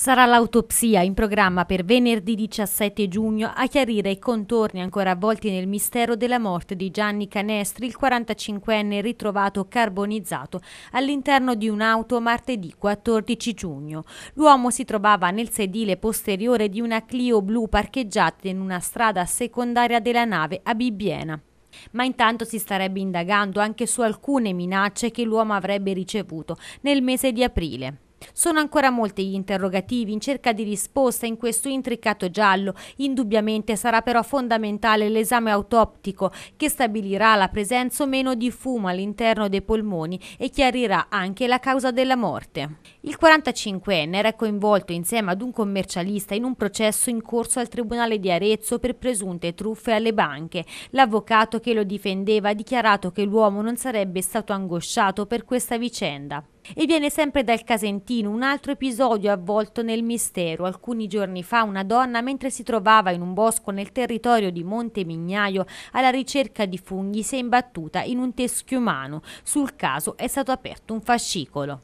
Sarà l'autopsia in programma per venerdì 17 giugno a chiarire i contorni ancora avvolti nel mistero della morte di Gianni Canestri, il 45enne ritrovato carbonizzato all'interno di un'auto martedì 14 giugno. L'uomo si trovava nel sedile posteriore di una Clio blu parcheggiata in una strada secondaria della nave a Bibbiena ma intanto si starebbe indagando anche su alcune minacce che l'uomo avrebbe ricevuto nel mese di aprile. Sono ancora molti gli interrogativi in cerca di risposta in questo intricato giallo. Indubbiamente sarà però fondamentale l'esame autoptico che stabilirà la presenza o meno di fumo all'interno dei polmoni e chiarirà anche la causa della morte. Il 45enne era coinvolto insieme ad un commercialista in un processo in corso al Tribunale di Arezzo per presunte truffe alle banche. L'avvocato che lo difendeva ha dichiarato che l'uomo non sarebbe stato angosciato per questa vicenda. E viene sempre dal Casentino un altro episodio avvolto nel mistero. Alcuni giorni fa una donna, mentre si trovava in un bosco nel territorio di Monte Mignaio alla ricerca di funghi, si è imbattuta in un teschio umano. Sul caso è stato aperto un fascicolo.